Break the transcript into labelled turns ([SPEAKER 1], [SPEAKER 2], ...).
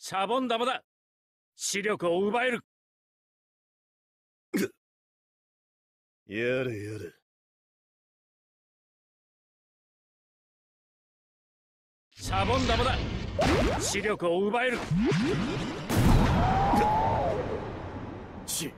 [SPEAKER 1] シャボン玉だ視力を奪えるやれやれシャボン
[SPEAKER 2] 玉だ視力を奪えるし